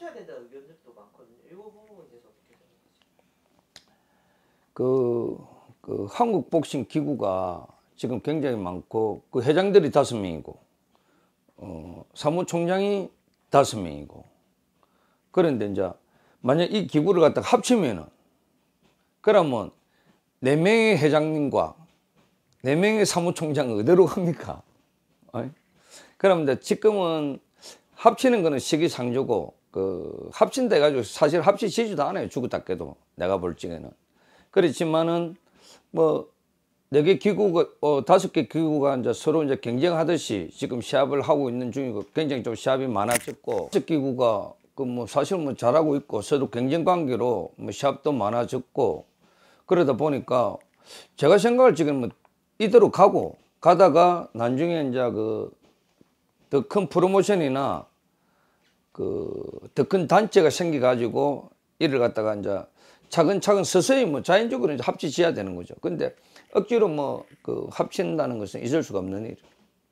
합쳐야 된다 의견들도 많거든요. 이 부분에 서 어떻게 생각하세요? 그, 그 한국 복싱 기구가 지금 굉장히 많고 그 회장들이 다섯 명이고 어, 사무총장이 다섯 명이고 그런데 이제 만약 이 기구를 갖다가 합치면은 그러면 네 명의 회장님과 네 명의 사무총장 어디로 갑니까? 그러면 지금은 합치는 거는 시기상조고 그 합친돼가지고 사실 합치지지도 않아요. 죽었다 깨도 내가 볼 적에는 그렇지만은 뭐 네 개 기구가 어 다섯 개 기구가 이제 서로 이제 경쟁하듯이 지금 시합을 하고 있는 중이고 굉장히 좀 시합이 많아졌고 다섯 기구가 그 뭐 사실 뭐 잘하고 있고 서로 경쟁 관계로 뭐 시합도 많아졌고 그러다 보니까 제가 생각할 지금 뭐 이대로 가고 가다가 나중에 이제 그 더 큰 프로모션이나 그더큰 단체가 생겨가지고 이를 갖다가 이제 차근차근 서서히 뭐 자연적으로 이제 합치지야 되는 거죠. 근데 억지로 뭐 그 합친다는 것은 있을 수가 없는 일이에요.